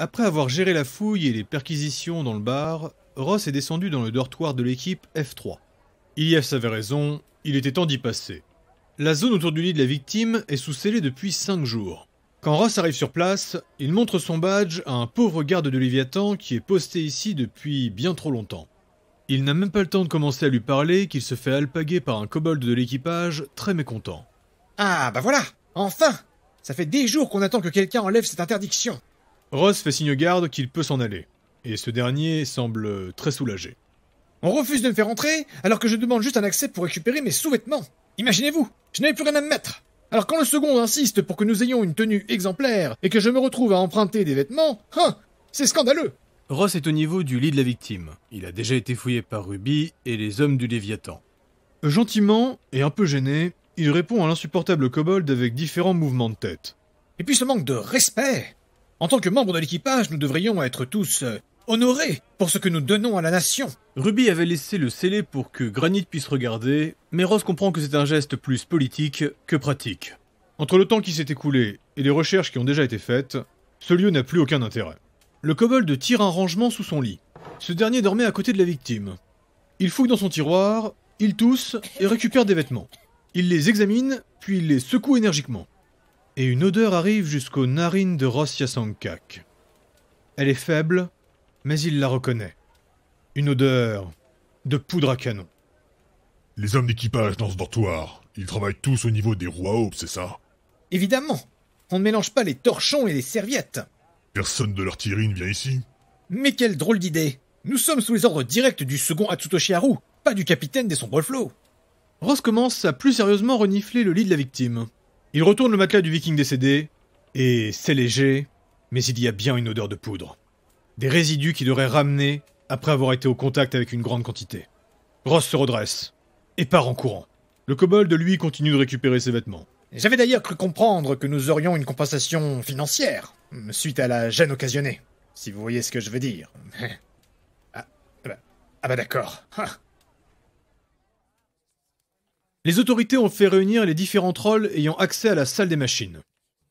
Après avoir géré la fouille et les perquisitions dans le bar, Ross est descendu dans le dortoir de l'équipe F3. Ilias avait raison, il était temps d'y passer. La zone autour du lit de la victime est sous scellé depuis 5 jours. Quand Ross arrive sur place, il montre son badge à un pauvre garde de Léviathan qui est posté ici depuis bien trop longtemps. Il n'a même pas le temps de commencer à lui parler qu'il se fait alpaguer par un kobold de l'équipage très mécontent. Ah bah voilà Enfin Ça fait des jours qu'on attend que quelqu'un enlève cette interdiction Ross fait signe au garde qu'il peut s'en aller, et ce dernier semble très soulagé. On refuse de me faire entrer alors que je demande juste un accès pour récupérer mes sous-vêtements. Imaginez-vous, je n'avais plus rien à me mettre. Alors quand le second insiste pour que nous ayons une tenue exemplaire et que je me retrouve à emprunter des vêtements, hein, c'est scandaleux. Ross est au niveau du lit de la victime. Il a déjà été fouillé par Ruby et les hommes du Léviathan. Gentiment et un peu gêné, il répond à l'insupportable kobold avec différents mouvements de tête. Et puis ce manque de respect en tant que membres de l'équipage, nous devrions être tous euh, honorés pour ce que nous donnons à la nation. Ruby avait laissé le scellé pour que Granit puisse regarder, mais Ross comprend que c'est un geste plus politique que pratique. Entre le temps qui s'est écoulé et les recherches qui ont déjà été faites, ce lieu n'a plus aucun intérêt. Le kobold tire un rangement sous son lit. Ce dernier dormait à côté de la victime. Il fouille dans son tiroir, il tousse et récupère des vêtements. Il les examine, puis il les secoue énergiquement et une odeur arrive jusqu'aux narines de Ross Yasankak. Elle est faible, mais il la reconnaît. Une odeur de poudre à canon. Les hommes d'équipage dans ce dortoir, ils travaillent tous au niveau des rois à c'est ça Évidemment On ne mélange pas les torchons et les serviettes Personne de l'artillerie ne vient ici Mais quelle drôle d'idée Nous sommes sous les ordres directs du second Atsutoshi pas du capitaine des sombres flots Ross commence à plus sérieusement renifler le lit de la victime. Il retourne le matelas du viking décédé, et c'est léger, mais il y a bien une odeur de poudre. Des résidus qu'il aurait ramenés après avoir été au contact avec une grande quantité. Ross se redresse, et part en courant. Le kobold, lui, continue de récupérer ses vêtements. J'avais d'ailleurs cru comprendre que nous aurions une compensation financière, suite à la gêne occasionnée, si vous voyez ce que je veux dire. Ah, ah, bah, ah bah d'accord. Les autorités ont fait réunir les différents trolls ayant accès à la salle des machines.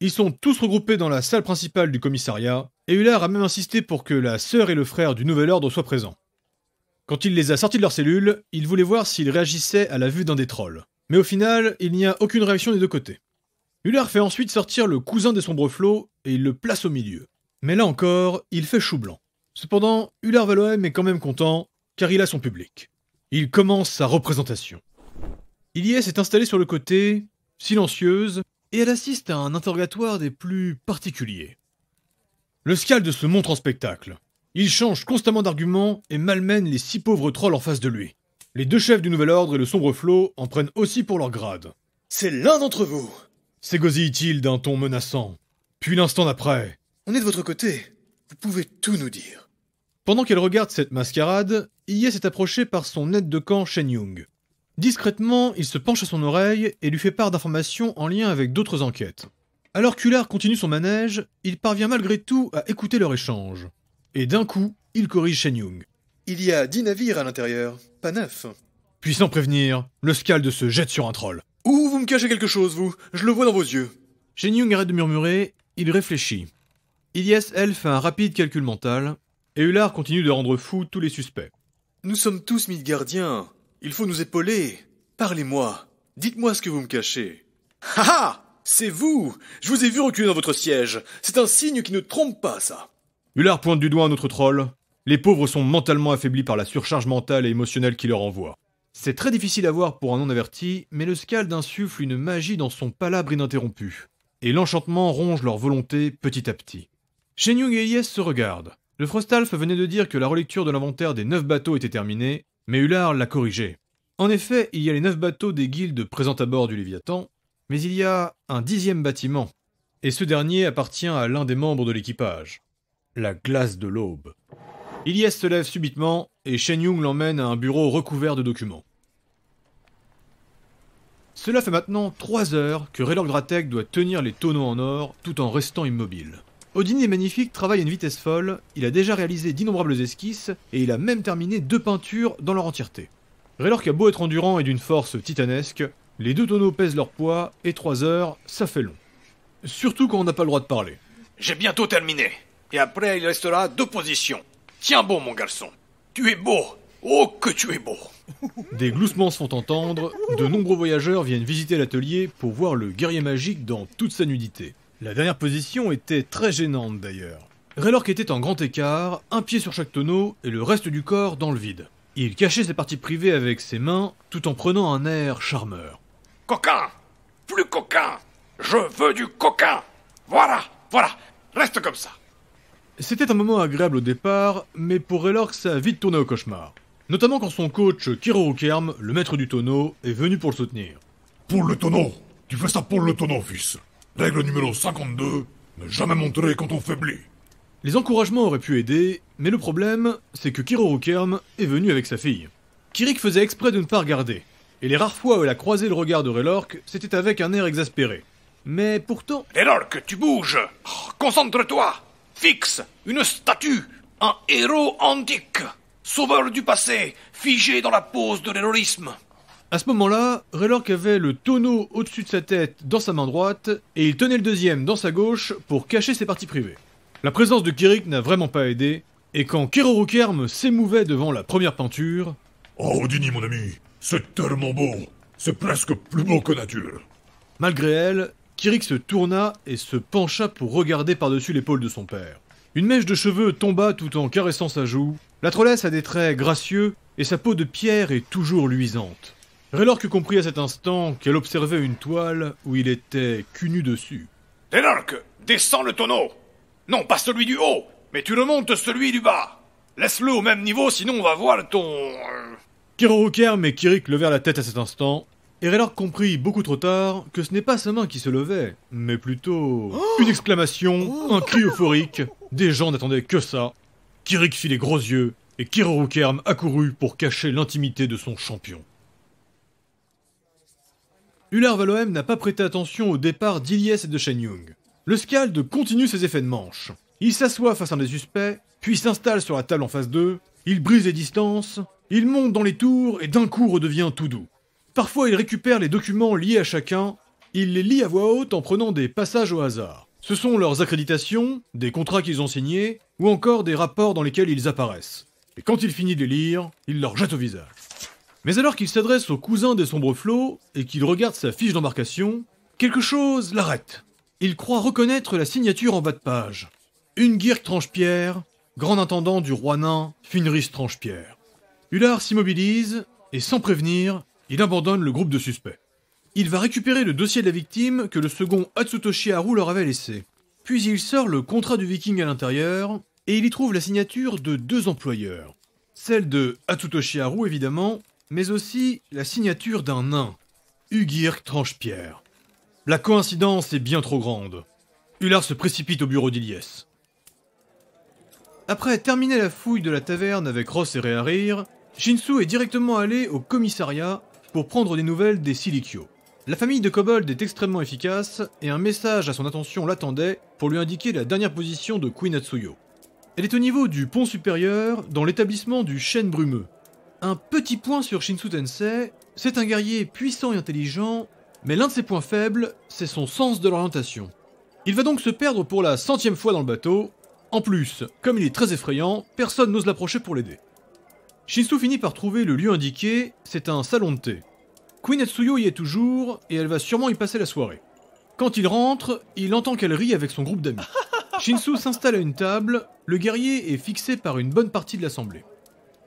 Ils sont tous regroupés dans la salle principale du commissariat, et Hullard a même insisté pour que la sœur et le frère du Nouvel Ordre soient présents. Quand il les a sortis de leur cellule, il voulait voir s'ils réagissaient à la vue d'un des trolls. Mais au final, il n'y a aucune réaction des deux côtés. Hullard fait ensuite sortir le cousin des sombres flots et il le place au milieu. Mais là encore, il fait chou blanc. Cependant, Hullard Valoem est quand même content, car il a son public. Il commence sa représentation. Ilias est installée sur le côté, silencieuse, et elle assiste à un interrogatoire des plus particuliers. Le Scald se montre en spectacle. Il change constamment d'argument et malmène les six pauvres trolls en face de lui. Les deux chefs du Nouvel Ordre et le Sombre Flot en prennent aussi pour leur grade. C'est l'un d'entre vous s'égosille-t-il d'un ton menaçant. Puis l'instant d'après. On est de votre côté. Vous pouvez tout nous dire. Pendant qu'elle regarde cette mascarade, Iye est approché par son aide de camp Shen Yung. Discrètement, il se penche à son oreille et lui fait part d'informations en lien avec d'autres enquêtes. Alors qu'Hullard continue son manège, il parvient malgré tout à écouter leur échange. Et d'un coup, il corrige Shen Il y a dix navires à l'intérieur, pas neuf. Puis sans prévenir, le Scald se jette sur un troll. Où vous me cachez quelque chose, vous Je le vois dans vos yeux. Shen Young arrête de murmurer, il réfléchit. Ilias, elle, fait un rapide calcul mental, et Hullard continue de rendre fou tous les suspects. Nous sommes tous Midgardiens, il faut nous épauler. Parlez-moi. Dites-moi ce que vous me cachez. Ha C'est vous Je vous ai vu reculer dans votre siège. C'est un signe qui ne trompe pas, ça. Hullard pointe du doigt à notre troll. Les pauvres sont mentalement affaiblis par la surcharge mentale et émotionnelle qui leur envoie. C'est très difficile à voir pour un non-averti, mais le scald insuffle une magie dans son palabre ininterrompu. Et l'enchantement ronge leur volonté petit à petit. Shenyung et Yes se regardent. Le Frostalf venait de dire que la relecture de l'inventaire des neuf bateaux était terminée, mais Hullard l'a corrigé. En effet, il y a les neuf bateaux des guildes présents à bord du Léviathan, mais il y a un dixième bâtiment, et ce dernier appartient à l'un des membres de l'équipage. La glace de l'aube. Ilias se lève subitement et Shen l'emmène à un bureau recouvert de documents. Cela fait maintenant trois heures que Raylord Gratek doit tenir les tonneaux en or tout en restant immobile. Odinier est magnifique, travaille à une vitesse folle, il a déjà réalisé d'innombrables esquisses, et il a même terminé deux peintures dans leur entièreté. Raylork a beau être endurant et d'une force titanesque, les deux tonneaux pèsent leur poids, et trois heures, ça fait long. Surtout quand on n'a pas le droit de parler. J'ai bientôt terminé, et après il restera deux positions. Tiens bon mon garçon, tu es beau, oh que tu es beau Des gloussements se font entendre, de nombreux voyageurs viennent visiter l'atelier pour voir le guerrier magique dans toute sa nudité. La dernière position était très gênante d'ailleurs. Raylork était en grand écart, un pied sur chaque tonneau et le reste du corps dans le vide. Il cachait ses parties privées avec ses mains tout en prenant un air charmeur. Coquin Plus coquin Je veux du coquin Voilà Voilà Reste comme ça C'était un moment agréable au départ, mais pour Raylork ça a vite tourné au cauchemar. Notamment quand son coach Kiro Kerm, le maître du tonneau, est venu pour le soutenir. Pour le tonneau Tu fais ça pour le tonneau, fils Règle numéro 52, ne jamais montrer quand on faiblit. Les encouragements auraient pu aider, mais le problème, c'est que Kiro Kerm est venu avec sa fille. Kirik faisait exprès de ne pas regarder, et les rares fois où elle a croisé le regard de Raylork, c'était avec un air exaspéré. Mais pourtant... Raylork, tu bouges oh, Concentre-toi Fixe Une statue Un héros antique Sauveur du passé, figé dans la pose de l'héroïsme à ce moment-là, Raylork avait le tonneau au-dessus de sa tête dans sa main droite, et il tenait le deuxième dans sa gauche pour cacher ses parties privées. La présence de Kirik n'a vraiment pas aidé, et quand Keroro s'émouvait devant la première peinture... Oh, dis-ni mon ami, c'est tellement beau C'est presque plus beau que nature Malgré elle, Kirik se tourna et se pencha pour regarder par-dessus l'épaule de son père. Une mèche de cheveux tomba tout en caressant sa joue. La trollesse a des traits gracieux et sa peau de pierre est toujours luisante. Raylork comprit à cet instant qu'elle observait une toile où il était cunu nu dessus. Raylork, descends le tonneau Non, pas celui du haut, mais tu remontes celui du bas Laisse-le au même niveau, sinon on va voir ton... Euh. Kiro et Kirik levèrent la tête à cet instant, et Raylork comprit beaucoup trop tard que ce n'est pas sa main qui se levait, mais plutôt oh une exclamation, un cri euphorique, des gens n'attendaient que ça. Kirik fit les gros yeux, et Kiro accourut pour cacher l'intimité de son champion. Huller Valoem n'a pas prêté attention au départ d'Iliès et de Shen Le Scald continue ses effets de manche. Il s'assoit face à un des suspects, puis s'installe sur la table en face d'eux, il brise les distances, il monte dans les tours et d'un coup redevient tout doux. Parfois il récupère les documents liés à chacun, il les lit à voix haute en prenant des passages au hasard. Ce sont leurs accréditations, des contrats qu'ils ont signés, ou encore des rapports dans lesquels ils apparaissent. Et quand il finit de les lire, il leur jette au visage. Mais alors qu'il s'adresse au cousin des sombres flots et qu'il regarde sa fiche d'embarcation, quelque chose l'arrête. Il croit reconnaître la signature en bas de page. Une guirque Tranchepierre, grand intendant du roi nain tranche-pierre. Hulard s'immobilise et sans prévenir, il abandonne le groupe de suspects. Il va récupérer le dossier de la victime que le second Atsutoshi Haru leur avait laissé. Puis il sort le contrat du viking à l'intérieur et il y trouve la signature de deux employeurs. Celle de Hatsutoshi Haru évidemment mais aussi la signature d'un nain, tranche Tranchepierre. La coïncidence est bien trop grande. Ular se précipite au bureau d'Iliès. Après terminer la fouille de la taverne avec Ross et Réarir, Shinsu est directement allé au commissariat pour prendre des nouvelles des Silikyo. La famille de Kobold est extrêmement efficace et un message à son attention l'attendait pour lui indiquer la dernière position de Queen Atsuyo. Elle est au niveau du pont supérieur dans l'établissement du chêne brumeux, un petit point sur Shinsu Tensei, c'est un guerrier puissant et intelligent, mais l'un de ses points faibles, c'est son sens de l'orientation. Il va donc se perdre pour la centième fois dans le bateau, en plus, comme il est très effrayant, personne n'ose l'approcher pour l'aider. Shinsu finit par trouver le lieu indiqué, c'est un salon de thé. Queen Atsuyo y est toujours, et elle va sûrement y passer la soirée. Quand il rentre, il entend qu'elle rit avec son groupe d'amis. Shinsu s'installe à une table, le guerrier est fixé par une bonne partie de l'assemblée.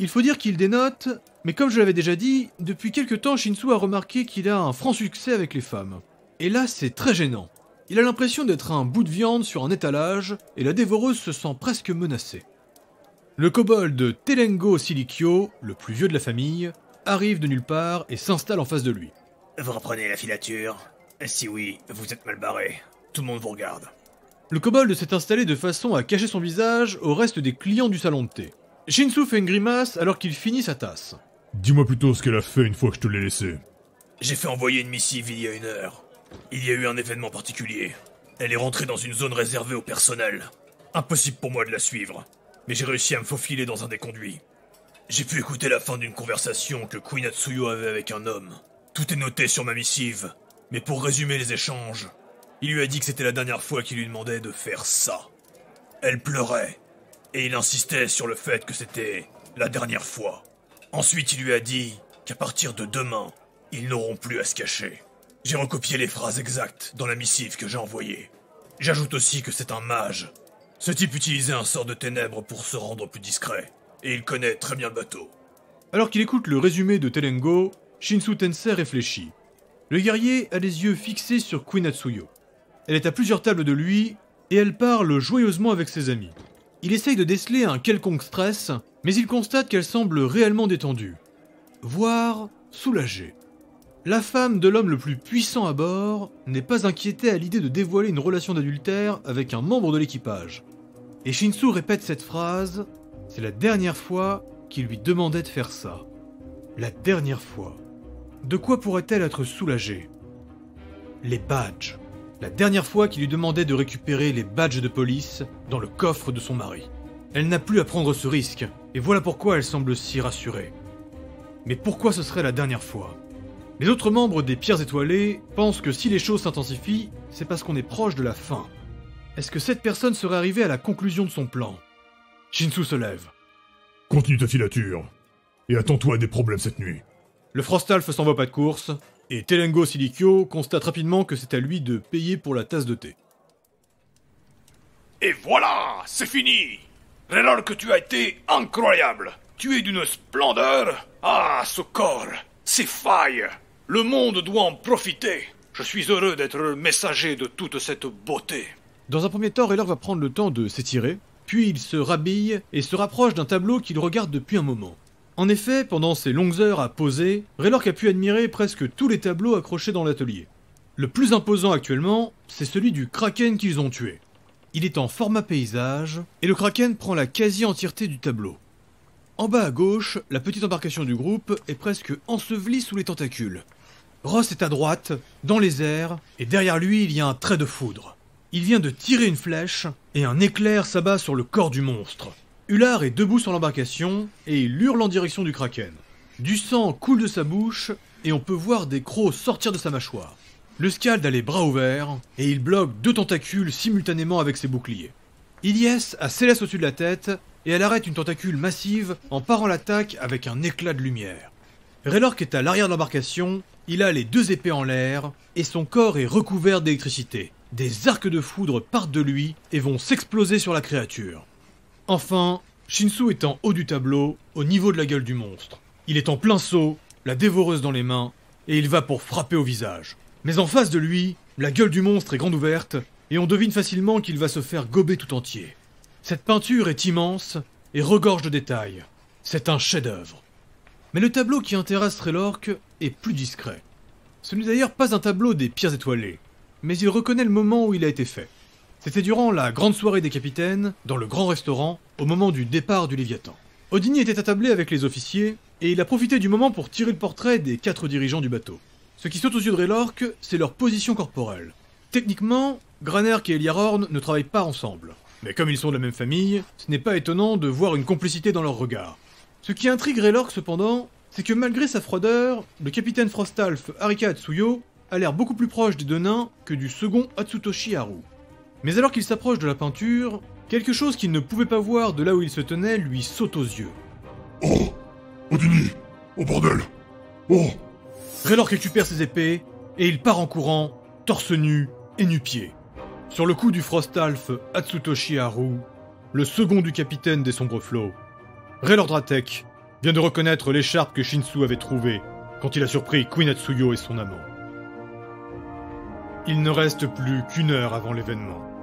Il faut dire qu'il dénote, mais comme je l'avais déjà dit, depuis quelques temps Shinsu a remarqué qu'il a un franc succès avec les femmes. Et là c'est très gênant. Il a l'impression d'être un bout de viande sur un étalage, et la dévoreuse se sent presque menacée. Le kobold Telengo Silikyo, le plus vieux de la famille, arrive de nulle part et s'installe en face de lui. Vous reprenez la filature Si oui, vous êtes mal barré. Tout le monde vous regarde. Le kobold s'est installé de façon à cacher son visage au reste des clients du salon de thé. Shinsu fait une grimace alors qu'il finit sa tasse. Dis-moi plutôt ce qu'elle a fait une fois que je te l'ai laissé. J'ai fait envoyer une missive il y a une heure. Il y a eu un événement particulier. Elle est rentrée dans une zone réservée au personnel. Impossible pour moi de la suivre. Mais j'ai réussi à me faufiler dans un des conduits. J'ai pu écouter la fin d'une conversation que Queen avait avec un homme. Tout est noté sur ma missive. Mais pour résumer les échanges, il lui a dit que c'était la dernière fois qu'il lui demandait de faire ça. Elle pleurait, et il insistait sur le fait que c'était la dernière fois. Ensuite, il lui a dit qu'à partir de demain, ils n'auront plus à se cacher. J'ai recopié les phrases exactes dans la missive que j'ai envoyée. J'ajoute aussi que c'est un mage. Ce type utilisait un sort de ténèbres pour se rendre plus discret, et il connaît très bien le bateau. Alors qu'il écoute le résumé de Telengo, Shinsu Tensei réfléchit. Le guerrier a les yeux fixés sur Queen Elle est à plusieurs tables de lui, et elle parle joyeusement avec ses amis. Il essaye de déceler un quelconque stress, mais il constate qu'elle semble réellement détendue, voire soulagée. La femme de l'homme le plus puissant à bord n'est pas inquiétée à l'idée de dévoiler une relation d'adultère avec un membre de l'équipage. Et Shinsu répète cette phrase, c'est la dernière fois qu'il lui demandait de faire ça. La dernière fois. De quoi pourrait-elle être soulagée Les badges la dernière fois qu'il lui demandait de récupérer les badges de police dans le coffre de son mari. Elle n'a plus à prendre ce risque, et voilà pourquoi elle semble si rassurée. Mais pourquoi ce serait la dernière fois Les autres membres des Pierres Étoilées pensent que si les choses s'intensifient, c'est parce qu'on est proche de la fin. Est-ce que cette personne serait arrivée à la conclusion de son plan Shinsu se lève. Continue ta filature, et attends-toi à des problèmes cette nuit. Le Frostalf s'envoie pas de course, et Telengo Silicio constate rapidement que c'est à lui de payer pour la tasse de thé. Et voilà, c'est fini Rélor que tu as été incroyable Tu es d'une splendeur Ah, ce corps Ces failles Le monde doit en profiter Je suis heureux d'être le messager de toute cette beauté Dans un premier temps, Rélor va prendre le temps de s'étirer, puis il se rhabille et se rapproche d'un tableau qu'il regarde depuis un moment. En effet, pendant ces longues heures à poser, Raylork a pu admirer presque tous les tableaux accrochés dans l'atelier. Le plus imposant actuellement, c'est celui du kraken qu'ils ont tué. Il est en format paysage, et le kraken prend la quasi-entièreté du tableau. En bas à gauche, la petite embarcation du groupe est presque ensevelie sous les tentacules. Ross est à droite, dans les airs, et derrière lui il y a un trait de foudre. Il vient de tirer une flèche, et un éclair s'abat sur le corps du monstre. Hullard est debout sur l'embarcation et il hurle en direction du kraken. Du sang coule de sa bouche et on peut voir des crocs sortir de sa mâchoire. Le Scald a les bras ouverts et il bloque deux tentacules simultanément avec ses boucliers. Ilyes a Céleste au-dessus de la tête et elle arrête une tentacule massive en parant l'attaque avec un éclat de lumière. Raylork est à l'arrière de l'embarcation, il a les deux épées en l'air et son corps est recouvert d'électricité. Des arcs de foudre partent de lui et vont s'exploser sur la créature. Enfin, Shinsu est en haut du tableau, au niveau de la gueule du monstre. Il est en plein saut, la dévoreuse dans les mains, et il va pour frapper au visage. Mais en face de lui, la gueule du monstre est grande ouverte, et on devine facilement qu'il va se faire gober tout entier. Cette peinture est immense et regorge de détails. C'est un chef-d'œuvre. Mais le tableau qui intéresse Trelork est plus discret. Ce n'est d'ailleurs pas un tableau des pierres étoilées, mais il reconnaît le moment où il a été fait. C'était durant la grande soirée des capitaines, dans le grand restaurant, au moment du départ du Léviathan. Odini était attablé avec les officiers, et il a profité du moment pour tirer le portrait des quatre dirigeants du bateau. Ce qui saute aux yeux de Raylork, c'est leur position corporelle. Techniquement, Granerk et Eliarorn ne travaillent pas ensemble. Mais comme ils sont de la même famille, ce n'est pas étonnant de voir une complicité dans leurs regards. Ce qui intrigue Raylork cependant, c'est que malgré sa froideur, le capitaine Frostalf Harika Atsuyo a l'air beaucoup plus proche des deux nains que du second Atsutoshi Haru. Mais alors qu'il s'approche de la peinture, quelque chose qu'il ne pouvait pas voir de là où il se tenait lui saute aux yeux. Oh Odini Oh bordel Oh Raylor récupère ses épées et il part en courant, torse nu et nu-pied. Sur le coup du Frostalf Atsutoshi Haru, le second du capitaine des sombres flots, Raylor Dratek vient de reconnaître l'écharpe que Shinsu avait trouvée quand il a surpris Queen Atsuyo et son amant. Il ne reste plus qu'une heure avant l'événement.